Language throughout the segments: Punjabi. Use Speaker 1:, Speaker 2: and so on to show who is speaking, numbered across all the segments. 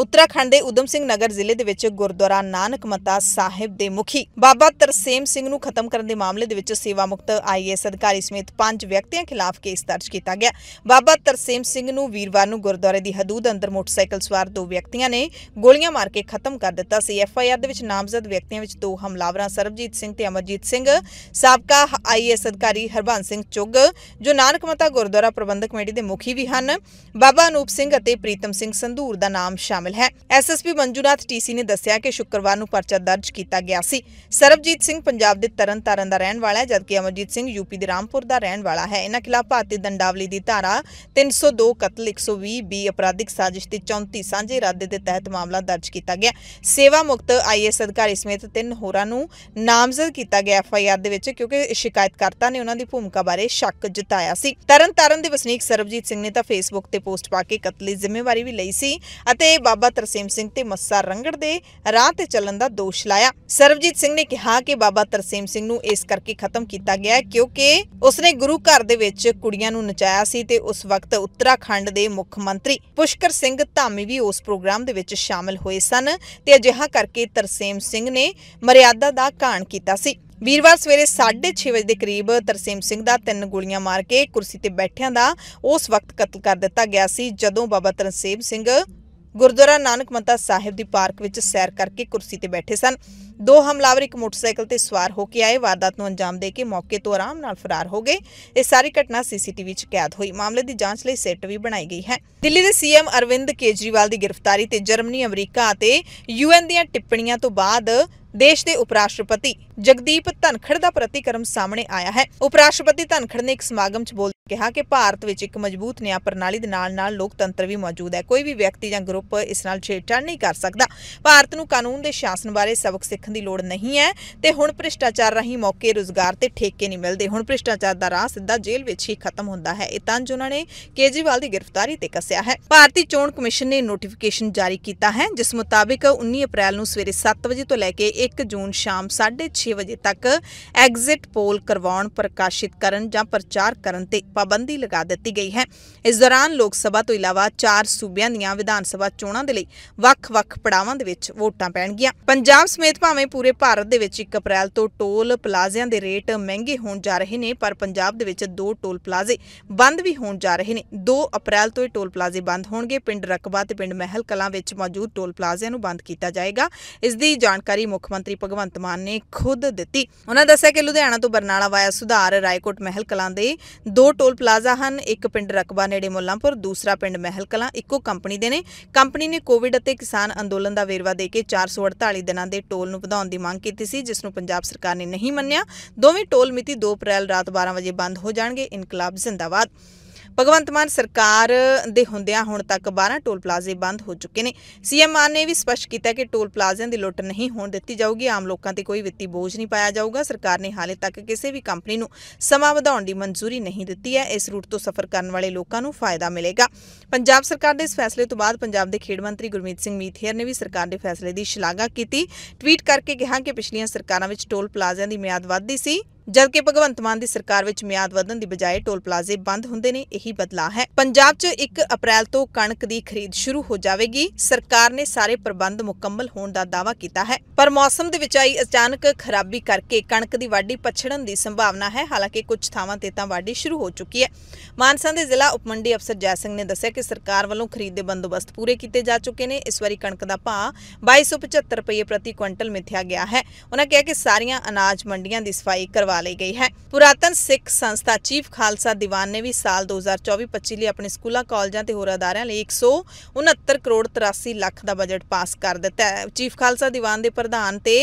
Speaker 1: ਉੱਤਰਾਖੰਡ ਦੇ ਉਦਮ ਸਿੰਘ ਨਗਰ ਜ਼ਿਲ੍ਹੇ ਦੇ ਵਿੱਚ ਗੁਰਦੁਆਰਾ ਨਾਨਕ ਮਤਾ ਸਾਹਿਬ ਦੇ ਮੁਖੀ ਬਾਬਾ ਤਰਸੇਮ ਸਿੰਘ ਨੂੰ ਖਤਮ ਕਰਨ ਦੇ ਮਾਮਲੇ ਦੇ ਵਿੱਚ ਸੇਵਾ ਮੁਕਤ ਆਈਐਸ ਅਧਿਕਾਰੀ ਸਮੇਤ ਪੰਜ ਵਿਅਕਤੀਆਂ ਖਿਲਾਫ ਕੇਸ ਦਰਜ ਕੀਤਾ ਗਿਆ ਬਾਬਾ ਤਰਸੇਮ ਸਿੰਘ ਨੂੰ ਵੀਰਵਾਰ ਨੂੰ ਗੁਰਦੁਆਰੇ ਦੀ ਹਦੂਦ ਅੰਦਰ ਮੋਟਰਸਾਈਕਲ ਸਵਾਰ ਦੋ ਵਿਅਕਤੀਆਂ ਨੇ ਗੋਲੀਆਂ ਮਾਰ ਕੇ ਖਤਮ ਕਰ ਦਿੱਤਾ ਸੀ ਐਫਆਈਆਰ ਦੇ ਵਿੱਚ ਨਾਮਜ਼ਦ ਵਿਅਕਤੀਆਂ ਵਿੱਚ ਦੋ ਹਮਲਾਵਰਾਂ ਸਰਬਜੀਤ ਸਿੰਘ ਤੇ ਅਮਰਜੀਤ ਸਿੰਘ ਸਾਬਕਾ ਆਈਐਸ ਅਧਿਕਾਰੀ ਹਰਬੰਸ ਸਿੰਘ ਚੁੱਗ ਜੋ ਨਾਨਕ ਮਤਾ ਗੁਰਦੁਆਰਾ ਪ੍ਰਬੰਧਕ ਕਮੇਟੀ ਦੇ ਮੁਖੀ ਵੀ ਹਨ ਬਾਬਾ ਅਨੂਪ ਸਿੰਘ ਅਤੇ ਪ੍ਰੀਤਮ ਸਿੰਘ ਸੰਧੂਰ ਦਾ ਨਾਮ ਸ਼ਾਮਲ ਸ਼ਾਮਿਲ ਹੈ ਐਸਐਸਪੀ ਮੰਜੂਨਾਥ ਟੀਸੀ ਨੇ ਦੱਸਿਆ ਕਿ ਸ਼ੁੱਕਰਵਾਰ ਨੂੰ ਪਰਚਾ ਦਰਜ ਕੀਤਾ ਗਿਆ ਸੀ ਸਰਬਜੀਤ ਸਿੰਘ ਪੰਜਾਬ ਦੇ ਤਰਨਤਾਰਨ ਦਾ ਰਹਿਣ ਵਾਲਾ ਹੈ ਜਦਕਿ ਅਮਰਜੀਤ ਸਿੰਘ ਯੂਪੀ ਦੇ ਰਾਮਪੁਰ ਦਾ ਰਹਿਣ ਵਾਲਾ ਹੈ ਇਹਨਾਂ ਖਿਲਾਫ ਭਾਰਤੀ ਦੰਡਾਵਲੀ ਦੀ ਧਾਰਾ 302 ਕਤਲ 120 ਬੀ ਅਪਰਾਧਿਕ ਸਾਜ਼ਿਸ਼ ਤੇ 34 ਸਾਂਝੇ ਇਰਾਦੇ ਦੇ ਤਹਿਤ ਮਾਮਲਾ ਦਰਜ ਕੀਤਾ ਗਿਆ ਸੇਵਾ ਮੁਕਤ ਆਈਐਸ ਅਧਿਕਾਰੀ ਸਮੇਤ ਤਿੰਨ ਹੋਰਾਂ ਨੂੰ ਨਾਮਜ਼ਦ ਕੀਤਾ ਗਿਆ ਐਫਆਈਆਰ ਦੇ ਵਿੱਚ ਕਿਉਂਕਿ ਸ਼ਿਕਾਇਤਕਰਤਾ ਨੇ ਉਹਨਾਂ ਦੀ ਭੂਮਿਕਾ ਬਾਰੇ ਸ਼ੱਕ ਜਤਾਇਆ ਸੀ ਤਰਨਤਾਰਨ ਦੇ ਵਸਨੀਕ ਸਰਬਜੀਤ ਸਿੰਘ ਨੇ ਤਾਂ ਫੇਸਬੁੱਕ ਤੇ ਪੋਸਟ ਪਾ ਕੇ ਕਤਲੀ ਜ਼ਿੰਮੇਵਾਰੀ ਵੀ ਲਈ ਸੀ ਅਤੇ ਬਾਬਾ ਤਰਸੀਮ ਸਿੰਘ ਤੇ ਮੱਸਾ ਰੰਗੜ ਦੇ ਰਾਹ ਤੇ ਚੱਲਣ ਦਾ ਦੋਸ਼ ਲਾਇਆ ਸਰਵਜੀਤ ਸਿੰਘ ਨੇ ਕਿਹਾ ਕਿ ਬਾਬਾ ਤਰਸੀਮ ਸਿੰਘ ਨੂੰ ਇਸ ਕਰਕੇ ਖਤਮ ਕੀਤਾ ਗਿਆ ਕਿਉਂਕਿ ਉਸਨੇ ਗੁਰੂ ਘਰ ਦੇ ਵਿੱਚ ਕੁੜੀਆਂ ਨੂੰ ਨਚਾਇਆ ਸੀ ਤੇ ਉਸ ਵਕਤ ਉੱਤਰਾਖੰਡ ਦੇ ਮੁੱਖ ਮੰਤਰੀ ਪੁਸ਼ਕਰ ਸਿੰਘ ਧਾਮੀ ਵੀ ਉਸ ਪ੍ਰੋਗਰਾਮ ਦੇ ਵਿੱਚ ਸ਼ਾਮਲ ਹੋਏ ਸਨ ਤੇ ਅਜਿਹਾ ਕਰਕੇ ਤਰਸੀਮ ਸਿੰਘ ਨੇ ਮਰਿਆਦਾ ਦਾ ਘਾਣ ਕੀਤਾ ਸੀ ਵੀਰਵਾਰ ਸਵੇਰੇ 6:30 ਵਜੇ ਦੇ ਕਰੀਬ ਤਰਸੀਮ ਸਿੰਘ ਦਾ ਤਿੰਨ ਗੋਲੀਆਂ ਮਾਰ ਕੇ ਕੁਰਸੀ ਤੇ ਬੈਠਿਆਂ ਦਾ ਉਸ ਵਕਤ ਕਤਲ ਕਰ ਦਿੱਤਾ ਗਿਆ ਸੀ ਜਦੋਂ ਬਾਬਾ ਤਰਸੀਮ ਸਿੰਘ ਗੁਰਦੁਆਰਾ ਨਾਨਕ ਮੰਤਾ ਸਾਹਿਬ ਦੀ ਪਾਰਕ ਵਿੱਚ ਸੈਰ ਕਰਕੇ ਕੁਰਸੀ ਤੇ ਬੈਠੇ ਸਨ ਦੋ ਹਮਲਾਵਰ ਇੱਕ ਮੋਟਰਸਾਈਕਲ ਤੇ ਸਵਾਰ ਹੋ ਕੇ ਆਏ ਵਾਰਦਾਤ ਨੂੰ ਅੰਜਾਮ ਦੇ ਕੇ ਮੌਕੇ ਤੋਂ ਆਰਾਮ ਨਾਲ ਫਰਾਰ ਹੋ ਗਏ ਇਹ ਸਾਰੀ ਘਟਨਾ ਸੀਸੀਟੀਵੀ 'ਚ ਕੈਦ ਹੋਈ ਮਾਮਲੇ ਦੀ ਜਾਂਚ ਲਈ ਸੈੱਟ ਵੀ ਬਣਾਈ ਗਈ ਹੈ ਦਿੱਲੀ ਦੇ ਸੀਐਮ ਅਰਵਿੰਦ ਕੇਜਰੀਵਾਲ ਦੀ ਗ੍ਰਿਫਤਾਰੀ ਤੇ ਜਰਮਨੀ ਅਮਰੀਕਾ ਅਤੇ ਯੂਐਨ ਦੀਆਂ ਟਿੱਪਣੀਆਂ ਤੋਂ ਬਾਅਦ ਦੇਸ਼ ਦੇ ਉਪ ਰਾਸ਼ਟਰਪਤੀ ਜਗਦੀਪ ਧਨਖੜ ਦਾ ਪ੍ਰਤੀਕਰਮ ਸਾਹਮਣੇ ਆਇਆ ਹੈ ਉਪ ਰਾਸ਼ਟਰਪਤੀ ਧਨਖੜ ਨੇ ਇੱਕ ਸਮਾਗਮ 'ਚ ਬੋਲ ਕਿਹਾ ਕਿ ਭਾਰਤ ਵਿੱਚ ਇੱਕ ਮਜ਼ਬੂਤ ਨਿਆਂ ਪ੍ਰਣਾਲੀ ਦੇ ਨਾਲ-ਨਾਲ ਲੋਕਤੰਤਰ ਵੀ ਮੌਜੂਦ ਹੈ ਕੋਈ ਵੀ ਵਿਅਕਤੀ ਜਾਂ ਗਰੁੱਪ ਇਸ ਨਾਲ ਛੇੜਛਾੜ ਨਹੀਂ ਕਰ ਸਕਦਾ ਭਾਰਤ ਨੂੰ ਕਾਨੂੰਨ ਦੇ ਸ਼ਾਸਨ ਬਾਰੇ ਸਬਕ ਸਿੱਖਣ ਰੱਖਣ ਦੀ ਲੋੜ ਨਹੀਂ ਹੈ ਤੇ ਹੁਣ ਭ੍ਰਿਸ਼ਟਾਚਾਰ ਰਾਹੀਂ ਮੌਕੇ ਰੋਜ਼ਗਾਰ ਤੇ ਠੇਕੇ ਨਹੀਂ ਮਿਲਦੇ ਹੁਣ ਭ੍ਰਿਸ਼ਟਾਚਾਰ ਦਾ ਰਾਹ ਸਿੱਧਾ ਜੇਲ੍ਹ ਵਿੱਚ ਹੀ ਖਤਮ ਹੁੰਦਾ ਹੈ ਇਹ ਤਾਂ ਉਹਨਾਂ ਨੇ ਕੇਜੀਵਾਲ ਦੀ ਗ੍ਰਿਫਤਾਰੀ ਤੇ ਕੱਸਿਆ ਹੈ ਭਾਰਤੀ ਚੋਣ ਕਮਿਸ਼ਨ ਨੇ ਨੋਟੀਫਿਕੇਸ਼ਨ ਜਾਰੀ ਕੀਤਾ ਹੈ ਜਿਸ ਮੁਤਾਬਿਕ 19 ਅਪ੍ਰੈਲ ਨੂੰ ਸਵੇਰੇ 7 ਵਜੇ ਤੋਂ ਲੈ ਕੇ 1 ਜੂਨ ਸ਼ਾਮ 6:30 ਵਜੇ ਤੱਕ ਐਗਜ਼ਿਟ ਪੋਲ ਕਰਵਾਉਣ ਪ੍ਰਕਾਸ਼ਿਤ ਕਰਨ ਜਾਂ ਪ੍ਰਚਾਰ ਕਰਨ ਤੇ ਪਾਬੰਦੀ ਲਗਾ ਦਿੱਤੀ ਗਈ ਹੈ ਇਸ ਦੌਰਾਨ ਲੋਕ ਸਭਾ ਤੋਂ ਇਲਾਵਾ ਚਾਰ ਸੂਬਿਆਂ ਦੀਆਂ ਵਿਧਾਨ ਸਭਾ ਚੋਣਾਂ ਦੇ ਲਈ ਵੱਖ-ਵੱਖ ਪੜਾਵਾਂ ਦੇ ਵਿੱਚ ਵੋਟਾਂ ਪੈਣਗੀਆਂ ਪੰਜਾਬ ਸਮੇਤ ਭਾਵੇਂ ਭਾਵੇਂ ਪੂਰੇ ਭਾਰਤ ਦੇ ਵਿੱਚ 1 ਅਪ੍ਰੈਲ ਤੋਂ ਟੋਲ ਪਲਾਜ਼ਿਆਂ ਦੇ ਰੇਟ ਮਹਿੰਗੇ ਹੋਣ ਜਾ ਰਹੇ ਨੇ ਪਰ ਪੰਜਾਬ ਦੇ ਵਿੱਚ ਦੋ ਟੋਲ ਪਲਾਜ਼ੇ ਬੰਦ ਵੀ ਹੋਣ ਜਾ ਰਹੇ ਨੇ 2 ਅਪ੍ਰੈਲ ਤੋਂ ਇਹ ਟੋਲ ਪਲਾਜ਼ੇ ਬੰਦ ਹੋਣਗੇ ਪਿੰਡ ਰਕਬਾ ਤੇ ਪਿੰਡ ਮਹਿਲ ਕਲਾਂ ਵਿੱਚ ਮੌਜੂਦ ਟੋਲ ਪਲਾਜ਼ਿਆਂ ਨੂੰ ਬੰਦ ਕੀਤਾ ਜਾਏਗਾ ਇਸ ਦੀ ਜਾਣਕਾਰੀ ਮੁੱਖ ਮੰਤਰੀ ਭਗਵੰਤ ਮਾਨ ਨੇ ਖੁਦ ਦਿੱਤੀ ਉਹਨਾਂ ਦੱਸਿਆ ਕਿ ਲੁਧਿਆਣਾ ਤੋਂ ਬਰਨਾਲਾ ਵਾਇਆ ਸੁਧਾਰ ਰਾਏਕੋਟ ਮਹਿਲ ਕਲਾਂ ਦੇ ਦੋ ਟੋਲ ਪਲਾਜ਼ਾ ਹਨ ਇੱਕ ਪਿੰਡ ਰਕਬਾ ਨੇੜੇ ਮੁੱਲਾਂਪੁਰ ਦੂਸਰਾ ਪਿੰਡ ਮਹਿਲ ਕਲਾਂ ਇੱਕੋ ਕੰਪਨੀ ਦੇ ਨੇ ਕੰਪਨੀ ਨੇ ਕੋਵਿਡ ਅਤੇ ਕਿਸਾਨ ਅੰਦੋਲਨ ਦਾ ਵੇਰਵਾ ਦੇ ਕੇ 448 ਦਿਨਾਂ ਦੇ ਟੋਲ ਨੂੰ ਵਧਾਉਣ ਦੀ ਮੰਗ ਕੀਤੀ ਸੀ ਜਿਸ ਨੂੰ ਪੰਜਾਬ ਸਰਕਾਰ ਨੇ ਨਹੀਂ ਮੰਨਿਆ ਦੋਵੇਂ ਟੋਲ ਮਿਤੀ 2 ਅਪ੍ਰੈਲ ਰਾਤ 12 ਵਜੇ ਬੰਦ ਹੋ ਜਾਣਗੇ ਇਨਕਲਾਬ ਜ਼ਿੰਦਾਬਾਦ ਭਗਵੰਤ ਮਾਨ ਸਰਕਾਰ ਦੇ ਹੁੰਦਿਆਂ ਹੁਣ ਤੱਕ 12 ਟੋਲ ਪਲਾਜ਼ੇ ਬੰਦ ਹੋ ਚੁੱਕੇ ਨੇ ਸੀਐਮ ਮਾਨ ਨੇ ਵੀ ਸਪਸ਼ਟ ਕੀਤਾ ਕਿ ਟੋਲ ਪਲਾਜ਼ਿਆਂ ਦੀ ਲੁੱਟ ਨਹੀਂ ਹੋਣ ਦਿੱਤੀ ਜਾਊਗੀ ਆਮ ਲੋਕਾਂ ਤੇ ਕੋਈ ਵਿੱਤੀ ਬੋਝ ਨਹੀਂ ਪਾਇਆ ਜਾਊਗਾ ਸਰਕਾਰ ਨੇ ਹਾਲੇ ਤੱਕ ਕਿਸੇ ਵੀ ਕੰਪਨੀ ਨੂੰ ਸਮਾਂ ਵਧਾਉਣ ਦੀ ਮਨਜ਼ੂਰੀ ਨਹੀਂ ਦਿੱਤੀ ਹੈ ਇਸ ਰੂਟ ਤੋਂ ਸਫ਼ਰ ਕਰਨ ਵਾਲੇ ਲੋਕਾਂ ਨੂੰ ਫਾਇਦਾ ਮਿਲੇਗਾ ਪੰਜਾਬ ਸਰਕਾਰ ਦੇ ਇਸ ਫੈਸਲੇ ਤੋਂ ਬਾਅਦ ਪੰਜਾਬ ਦੇ ਖੇਡ ਮੰਤਰੀ ਗੁਰਮੀਤ ਸਿੰਘ ਮੀਥੇਰ ਨੇ ਵੀ ਸਰਕਾਰ ਦੇ ਫੈਸਲੇ ਦੀ ਸ਼ਲਾਘਾ ਕੀਤੀ ਟਵੀਟ ਕਰਕੇ ਕਿਹਾ ਕਿ ਪਿਛਲੀਆਂ ਸਰਕਾਰਾਂ ਵਿੱਚ ਟੋਲ ਪਲਾਜ਼ਿਆਂ ਦੀ ਮਿਆਦ ਵੱਧਦੀ ਸੀ ਜਦਕਿ ਭਗਵੰਤ ਮਾਨ ਦੀ ਸਰਕਾਰ ਵਿੱਚ ਮਿਆਦ ਵਧਣ ਦੀ ਬਜਾਏ ਟੋਲ ਪਲਾਜ਼ੇ ਬੰਦ ਹੁੰਦੇ ਨੇ ਇਹੀ ਬਦਲਾਅ ਹੈ ਪੰਜਾਬ 'ਚ 1 ਅਪ੍ਰੈਲ ਤੋਂ ਕਣਕ ਦੀ ਖਰੀਦ ਸ਼ੁਰੂ ਹੋ ਜਾਵੇਗੀ ਸਰਕਾਰ ਨੇ ਸਾਰੇ ਪ੍ਰਬੰਧ ਮੁਕੰਮਲ ਹੋਣ ਦਾ ਦਾਅਵਾ ਕੀਤਾ ਹੈ ਪਰ ਮੌਸਮ ਦੇ ਵਿੱਚ ਆਈ ਅਚਾਨਕ ਖਰਾਬੀ ਕਰਕੇ ਕਣਕ ਦੀ ਵਾਢੀ ਪਛੜਨ ਦੀ ਸੰਭਾਵਨਾ ਹੈ ਹਾਲਾਂਕਿ ਕੁਝ ਥਾਵਾਂ ਤੇ ਤਾਂ ਵਾਢੀ ਸ਼ੁਰੂ ਹੋ ਚੁੱਕੀ ਹੈ ਮਾਨਸਾ ਦੇ ਜ਼ਿਲ੍ਹਾ ਉਪਮੰਡੀ ਅਫਸਰ ਜੈ ਸਿੰਘ ਨੇ ਦੱਸਿਆ ਕਿ ਸਰਕਾਰ ਵੱਲੋਂ ਖਰੀਦ ਦੇ ਬੰਦੋਬਸਤ ਪੂਰੇ ਕੀਤੇ ਜਾ ਚੁੱਕੇ ਨੇ ਇਸ ਵਾਰੀ ਕਣਕ ਦਾ ਭਾਅ 2275 ਰੁਪਏ ਪ੍ਰਤੀ ਕੁਇੰਟਲ ਮਿਥਿਆ ਗਿਆ ਹੈ ਉਹਨਾਂ ਕਿਹਾ ਕਿ ਸਾਰੀਆਂ ਅਨਾਜ ਮੰਡੀਆਂ ਦੀ ਸਫਾਈ ਕਰਵਾ ਕਰਵਾ ਲਈ ਗਈ ਹੈ ਪੁਰਾਤਨ ਸਿੱਖ ਸੰਸਥਾ ਚੀਫ ਖਾਲਸਾ ਦੀਵਾਨ ਨੇ ਵੀ ਸਾਲ 2024-25 ਲਈ ਆਪਣੇ ਸਕੂਲਾਂ ਕਾਲਜਾਂ ਤੇ ਹੋਰ ਅਦਾਰਿਆਂ ਲਈ 169 ਕਰੋੜ 83 ਲੱਖ ਦਾ ਬਜਟ ਪਾਸ ਕਰ ਦਿੱਤਾ ਹੈ ਚੀਫ ਖਾਲਸਾ ਦੀਵਾਨ ਦੇ ਪ੍ਰਧਾਨ ਤੇ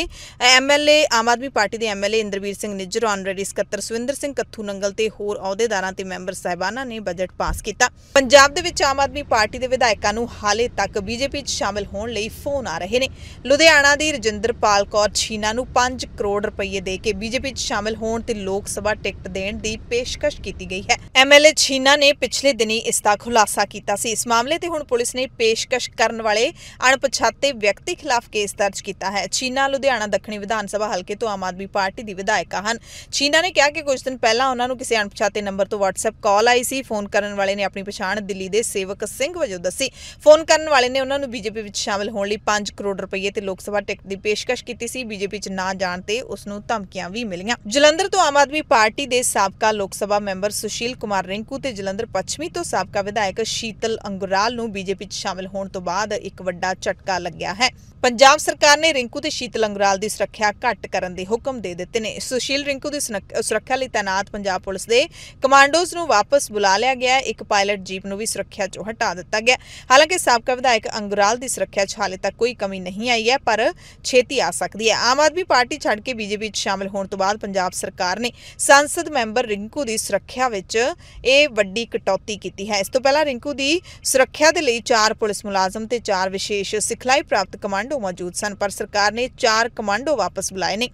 Speaker 1: ਐਮਐਲਏ ਆਮ ਆਦਮੀ ਪਾਰਟੀ ਦੇ ਐਮਐਲਏ ਇੰਦਰਵੀਰ ਸਿੰਘ ਨਿੱਜਰ ਆਨਰੇਰੀ ਸਕੱਤਰ ਸੁਵਿੰਦਰ ਸਿੰਘ ਕੱਥੂ ਨੰਗਲ ਤੇ ਹੋਰ ਅਹੁਦੇਦਾਰਾਂ ਤੇ ਮੈਂਬਰ ਸਹਿਬਾਨਾਂ ਨੇ ਬਜਟ ਪਾਸ ਕੀਤਾ ਪੰਜਾਬ ਦੇ ਵਿੱਚ ਆਮ ਆਦਮੀ ਪਾਰਟੀ ਦੇ ਵਿਧਾਇਕਾਂ ਨੂੰ ਹਾਲੇ ਤੱਕ ਬੀਜੇਪੀ 'ਚ ਸ਼ਾਮਲ ਹੋਣ ਲਈ ਫੋਨ ਆ ਰਹੇ ਨੇ ਲੁਧਿਆਣਾ ਦੀ ਰਜਿੰਦਰਪਾਲ ਕੌਰ ਛੀਨਾ ਨੂੰ 5 ਕਰੋੜ ਰੁਪਏ ਦੇ ਕੇ ਬੀਜੇਪੀ 'ਚ ਸ਼ਾਮਲ ਹੋਣ ਤੇ ਲੋਕ ਸਭਾ ਟਿਕਟ ਦੇਣ ਦੀ ਪੇਸ਼ਕਸ਼ ਕੀਤੀ ਗਈ ਹੈ ਐਮਐਲਏ ਛੀਨਾ ਨੇ ਪਿਛਲੇ ਦਿਨੀ ਇਸ ਦਾ ਖੁਲਾਸਾ ਕੀਤਾ ਸੀ ਇਸ ਮਾਮਲੇ ਤੇ ਹੁਣ ਪੁਲਿਸ ਨੇ ਪੇਸ਼ਕਸ਼ ਕਰਨ ਵਾਲੇ ਅਣਪਛਾਤੇ ਵਿਅਕਤੀ ਖਿਲਾਫ ਕੇਸ ਦਰਜ ਕੀਤਾ ਹੈ ਛੀਨਾ ਲੁਧਿਆਣਾ ਦੱਖਣੀ ਵਿਧਾਨ ਸਭਾ ਹਲਕੇ ਤੋਂ ਆਮ ਆਦਮੀ ਪਾਰਟੀ ਦੀ ਵਿਧਾਇਕਾ ਹਨ ਛੀਨਾ ਨੇ ਕਿਹਾ ਕਿ ਕੁਝ ਦਿਨ ਪਹਿਲਾਂ ਉਹਨਾਂ ਨੂੰ ਕਿਸੇ ਅਣਪਛਾਤੇ ਨੰਬਰ ਤੋਂ WhatsApp ਕਾਲ ਆਈ ਸੀ ਫੋਨ ਕਰਨ ਵਾਲੇ ਨੇ ਆਪਣੀ ਪਛਾਣ ਦਿੱਲੀ ਦੇ ਸੇਵਕ ਸਿੰਘ ਵਜੋਂ ਦੱਸੀ ਫੋਨ ਕਰਨ ਵਾਲੇ ਨੇ ਉਹਨਾਂ ਨੂੰ ਬੀਜੇਪੀ ਵਿੱਚ ਸ਼ਾਮਲ ਹੋਣ ਲਈ 5 ਕਰੋੜ ਰੁਪਏ ਤੇ ਲੋਕ ਸਭਾ ਟਿਕਟ ਦੀ ਪੇਸ਼ਕਸ਼ ਕੀਤੀ ਸੀ ਬੀਜੇਪੀ 'ਚ ਨਾ ਜਾਣ ਤੇ ਉਸ ਨੂੰ ਧਮਕੀਆਂ ਵੀ ਮਿਲੀਆਂ ਜਲੰਧਰ ਤੋਂ ਆਮ ਆਦਮੀ ਪਾਰਟੀ ਦੇ ਸਾਬਕਾ ਲੋਕ ਸਭਾ ਮੈਂਬਰ ਸੁਸ਼ੀਲ ਕੁਮਾਰ ਰਿੰਕੂ ਤੇ ਜਲੰਧਰ ਪੱਛਮੀ ਤੋਂ ਸਾਬਕਾ ਵਿਧਾਇਕ ਸ਼ੀਤਲ ਅੰਗੁਰਾਲ ਨੂੰ ਬੀਜੇਪੀ 'ਚ ਸ਼ਾਮਲ ਹੋਣ ਤੋਂ ਬਾਅਦ ਇੱਕ ਵੱਡਾ ਝਟਕਾ ਲੱਗਿਆ ਹੈ ਪੰਜਾਬ ਸਰਕਾਰ ਨੇ ਰਿੰਕੂ ਤੇ ਸ਼ੀਤਲ ਅੰਗੁਰਾਲ ਦੀ ਸੁਰੱਖਿਆ ਘੱਟ ਕਰਨ ਦੇ ਹੁਕਮ ਦੇ ਦਿੱਤੇ ਨੇ ਸੁਸ਼ੀਲ ਰਿੰਕੂ ਦੀ ਸੁਰੱਖਿਆ ਲਈ ਤਾਇਨਾਤ ਪੰਜਾਬ ਪੁਲਿਸ ਦੇ ਕਮਾਂਡੋਜ਼ ਨੂੰ ਵਾਪਸ ਬੁਲਾ ਲਿਆ ਗਿਆ ਇੱਕ ਪਾਇਲਟ ਜੀਪ ਨੂੰ ਵੀ ਸੁਰੱਖਿਆ 'ਚੋਂ ਹਟਾ ਦਿੱਤਾ ਗਿਆ ਹਾਲਾਂਕਿ ਸਾਬਕਾ ਵਿਧਾਇਕ ਅੰਗੁਰਾਲ ਦੀ ਸੁਰੱਖਿਆ 'ਚ ਹਾਲੇ ਤੱਕ ਕੋਈ ਕਮੀ ਨਹੀਂ ਆਈ ਹੈ ਪਰ ਛੇਤੀ ਆ ਸਕਦੀ ਹੈ ਆਮ ਆਦਮੀ ਪਾਰਟੀ ਛੱਡ ਕੇ ਬੀਜੇਪੀ 'ਚ ਸ਼ਾਮਲ ਹੋਣ ਤੋਂ ਬਾਅਦ ਪੰਜਾਬ ਸਰਕਾਰ ਨੇ ਸੰਸਦ ਮੈਂਬਰ ਰਿੰਕੂ ਦੀ ਸੁਰੱਖਿਆ ਵਿੱਚ ਇਹ ਵੱਡੀ ਕਟੌਤੀ ਕੀਤੀ ਹੈ ਇਸ ਤੋਂ ਪਹਿਲਾਂ ਰਿੰਕੂ ਦੀ ਸੁਰੱਖਿਆ ਦੇ ਲਈ ਚਾਰ ਪੁਲਿਸ ਮੁਲਾਜ਼ਮ ਤੇ ਚਾਰ ਵਿਸ਼ੇਸ਼ ਸਿਖਲਾਈ ਪ੍ਰਾਪਤ ਕਮਾਂਡੋ ਮੌਜੂਦ ਸਨ ਪਰ ਸਰਕਾਰ ਨੇ ਚਾਰ ਕਮਾਂਡੋ ਵਾਪਸ ਬੁਲਾਏ ਨੇ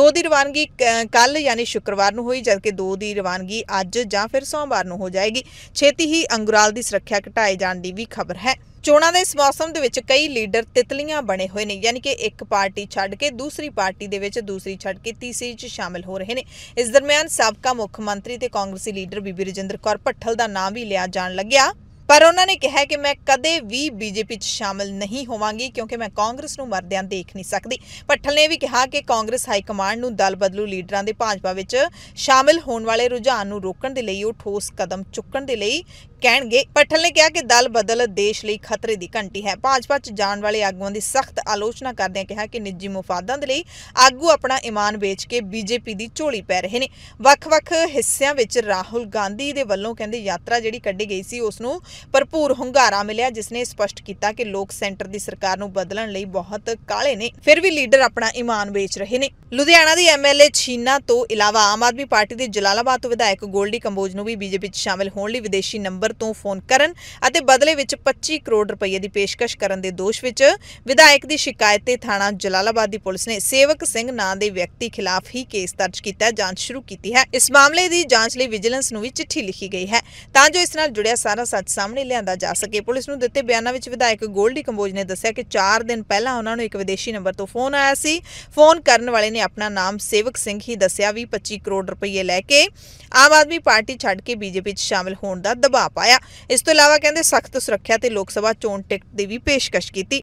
Speaker 1: ਦੋ ਦੀ ਰਵਾਨਗੀ ਕੱਲ ਯਾਨੀ ਸ਼ੁੱਕਰਵਾਰ ਨੂੰ ਹੋਈ ਜਦਕਿ ਦੋ ਦੀ ਰਵਾਨਗੀ ਅੱਜ ਜਾਂ ਫਿਰ ਸੋਮਵਾਰ ਨੂੰ ਹੋ ਜਾਏਗੀ ਛੇਤੀ ਹੀ ਅੰਗੁਰਾਲ ਦੀ ਸੁਰੱਖਿਆ ਘਟਾਏ ਜਾਣ ਦੀ ਵੀ ਖਬਰ ਹੈ ਚੋਣਾਂ ਦੇ ਇਸ ਮੌਸਮ ਦੇ ਵਿੱਚ ਕਈ ਲੀਡਰ ਤਿਤਲੀਆਂ ਬਣੇ ਹੋਏ ਨੇ ਯਾਨੀ ਕਿ ਇੱਕ ਪਾਰਟੀ ਛੱਡ ਕੇ ਦੂਸਰੀ ਪਾਰਟੀ ਦੇ ਵਿੱਚ ਦੂਸਰੀ ਛੱਡ ਕੇ ਤੀਸਰੀ 'ਚ ਸ਼ਾਮਲ ਹੋ ਰਹੇ ਨੇ ਇਸ ਦਰਮਿਆਨ ਸਾਬਕਾ ਮੁੱਖ ਮੰਤਰੀ ਤੇ ਕਾਂਗਰਸੀ ਲੀਡਰ ਬੀਬੀ ਰਜਿੰਦਰ ਕੌਰ ਪੱਠਲ ਦਾ ਨਾਮ ਵੀ ਲਿਆ ਜਾਣ ਲੱਗਿਆ ਪਰ ਉਹਨਾਂ ਨੇ ਕਿਹਾ ਕਿ ਮੈਂ ਕਦੇ ਵੀ ਬੀਜੇਪੀ 'ਚ ਸ਼ਾਮਲ ਨਹੀਂ ਹੋਵਾਂਗੀ ਕਿਉਂਕਿ ਮੈਂ ਕਾਂਗਰਸ ਨੂੰ ਮਰਦਿਆਂ ਦੇਖ ਨਹੀਂ ਸਕਦੀ ਪੱਠਲ ਨੇ ਵੀ ਕਿਹਾ ਕਿ ਕਾਂਗਰਸ ਹਾਈ ਕਮਾਂਡ ਨੂੰ ਦਲ ਬਦਲੂ ਲੀਡਰਾਂ ਦੇ ਭਾਜਪਾ ਵਿੱਚ ਸ਼ਾਮਲ ਹੋਣ ਵਾਲੇ ਰੁਝਾਨ ਨੂੰ ਰੋਕਣ ਦੇ ਲਈ ਉਹ ਠੋਸ ਕਦਮ ਚੁੱਕਣ ਦੇ ਲਈ ਕਹਿਣਗੇ ਪਠਲ ਨੇ ਕਿਹਾ ਕਿ ਦਲ ਬਦਲ ਦੇਸ਼ ਲਈ ਖਤਰੇ ਦੀ ਘੰਟੀ ਹੈ ਭਾਜਪਾ 'ਚ ਜਾਣ ਵਾਲੇ ਆਗੂਆਂ ਦੀ ਸਖਤ ਆਲੋਚਨਾ ਕਰਦਿਆਂ ਕਿਹਾ ਕਿ ਨਿੱਜੀ ਮੁਫਾਦਾਂ ਦੇ ਲਈ ਆਗੂ ਆਪਣਾ ਇਮਾਨ ਵੇਚ ਕੇ ਬੀਜੇਪੀ ਦੀ ਝੋਲੀ ਪੈ ਰਹੇ ਨੇ ਵੱਖ-ਵੱਖ ਹਿੱਸਿਆਂ ਵਿੱਚ ਰਾਹੁਲ ਗਾਂਧੀ ਦੇ ਵੱਲੋਂ ਕਹਿੰਦੇ ਯਾਤਰਾ ਜਿਹੜੀ ਕੱਢੀ ਗਈ ਸੀ ਉਸ ਨੂੰ ਭਰਪੂਰ ਹੁੰਗਾਰਾ ਮਿਲਿਆ ਜਿਸ ਨੇ ਸਪਸ਼ਟ ਕੀਤਾ ਕਿ ਲੋਕ ਸੈਂਟਰ ਦੀ ਸਰਕਾਰ ਨੂੰ ਬਦਲਣ ਲਈ ਬਹੁਤ ਕਾਲੇ ਨੇ ਫਿਰ ਵੀ ਲੀਡਰ ਆਪਣਾ ਇਮਾਨ ਵੇਚ ਰਹੇ ਨੇ ਲੁਧਿਆਣਾ ਦੀ ਐਮਐਲਏ ਛੀਨਾ ਤੋਂ ਇਲਾਵਾ ਆਮ ਆਦਮੀ ਪਾਰਟੀ ਦੇ ਜਲਾਲਾਬਾਦ ਤੋਂ ਵਿਧਾਇਕ ਗੋਲਡੀ ਕੰਬੋਜ ਨੂੰ ਵੀ ਬੀਜੇਪੀ ਵਿੱਚ ਸ਼ਾਮਲ ਹੋਣ ਲਈ ਵਿਦੇਸ਼ੀ ਨੰਬਰ ਨੰਬਰ ਤੋਂ ਫੋਨ ਕਰਨ ਅਤੇ ਬਦਲੇ ਵਿੱਚ 25 ਕਰੋੜ ਰੁਪਏ ਦੀ ਪੇਸ਼ਕਸ਼ ਕਰਨ ਦੇ ਦੋਸ਼ ਵਿੱਚ ਵਿਧਾਇਕ ਦੀ ਸ਼ਿਕਾਇਤ ਤੇ ਥਾਣਾ ਜਲਾਲਾਬਾਦ ਦੀ ਪੁਲਿਸ ਨੇ ਸੇਵਕ ਸਿੰਘ ਨਾਂ ਦੇ ਵਿਅਕਤੀ ਖਿਲਾਫ ਹੀ ਕੇਸ ਦਰਜ ਕੀਤਾ ਜਾਂਚ ਸ਼ੁਰੂ ਕੀਤੀ ਹੈ ਇਸ ਮਾਮਲੇ ਦੀ ਜਾਂਚ ਲਈ ਵਿਜੀਲੈਂਸ ਨੂੰ ਵੀ ਚਿੱਠੀ ਲਿਖੀ ਗਈ ਹੈ ਤਾਂ ਜੋ ਇਸ ਨਾਲ ਜੁੜਿਆ ਸਾਰਾ ਸੱਚ ਸਾਹਮਣੇ ਲਿਆਂਦਾ ਜਾ ਸਕੇ ਪੁਲਿਸ ਨੂੰ ਦਿੱਤੇ ਬਿਆਨਾਂ ਵਿੱਚ ਵਿਧਾਇਕ ਗੋਲਡੀ ਕੰਬੋਜ ਨੇ ਦੱਸਿਆ ਕਿ 4 ਦਿਨ ਪਹਿਲਾਂ ਉਹਨਾਂ ਨੂੰ ਇੱਕ ਵਿਦੇਸ਼ੀ ਨੰਬਰ ਤੋਂ ਫੋਨ ਆਇਆ ਸੀ ਫੋਨ ਕਰਨ ਵਾਲੇ ਨੇ ਆਪਣਾ ਨਾਮ ਸੇਵਕ ਸਿੰਘ ਹੀ ਦੱਸਿਆ ਵੀ 25 ਕਰੋੜ ਰੁਪਏ ਲੈ ਕੇ ਆਮ ਆਦਮੀ ਪਾਰਟੀ ਛੱਡ ਕੇ ਬੀਜੇਪੀ ਵਿੱਚ ਸ਼ਾਮਲ ਹੋਣ ਦਾ ਦਬਾਅ ਪਾਇਆ ਇਸ ਤੋਂ ਇਲਾਵਾ ਕਹਿੰਦੇ ਸਖਤ ਸੁਰੱਖਿਆ ਤੇ ਲੋਕ ਸਭਾ ਚੋਣ ਟਿਕਟ ਦੀ ਵੀ ਪੇਸ਼ਕਸ਼ ਕੀਤੀ